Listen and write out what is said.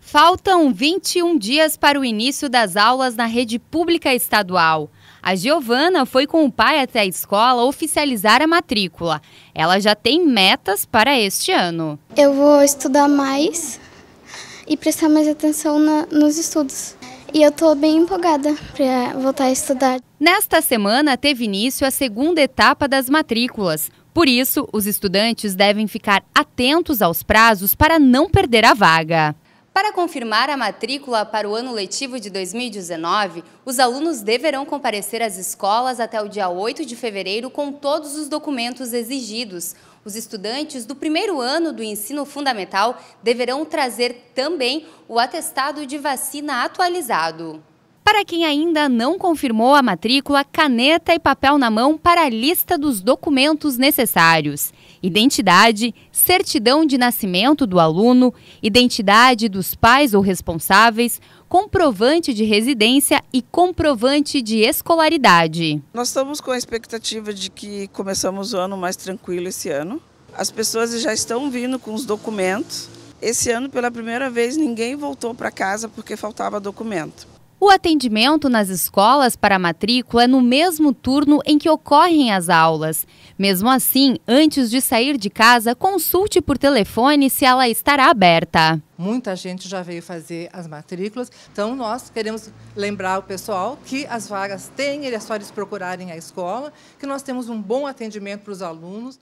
Faltam 21 dias para o início das aulas na rede pública estadual. A Giovana foi com o pai até a escola oficializar a matrícula. Ela já tem metas para este ano. Eu vou estudar mais e prestar mais atenção na, nos estudos. E eu estou bem empolgada para voltar a estudar. Nesta semana teve início a segunda etapa das matrículas. Por isso, os estudantes devem ficar atentos aos prazos para não perder a vaga. Para confirmar a matrícula para o ano letivo de 2019, os alunos deverão comparecer às escolas até o dia 8 de fevereiro com todos os documentos exigidos. Os estudantes do primeiro ano do ensino fundamental deverão trazer também o atestado de vacina atualizado. Para quem ainda não confirmou a matrícula, caneta e papel na mão para a lista dos documentos necessários: identidade, certidão de nascimento do aluno, identidade dos pais ou responsáveis, comprovante de residência e comprovante de escolaridade. Nós estamos com a expectativa de que começamos o ano mais tranquilo esse ano. As pessoas já estão vindo com os documentos. Esse ano, pela primeira vez, ninguém voltou para casa porque faltava documento. O atendimento nas escolas para matrícula é no mesmo turno em que ocorrem as aulas. Mesmo assim, antes de sair de casa, consulte por telefone se ela estará aberta. Muita gente já veio fazer as matrículas, então nós queremos lembrar o pessoal que as vagas têm, é só eles procurarem a escola, que nós temos um bom atendimento para os alunos.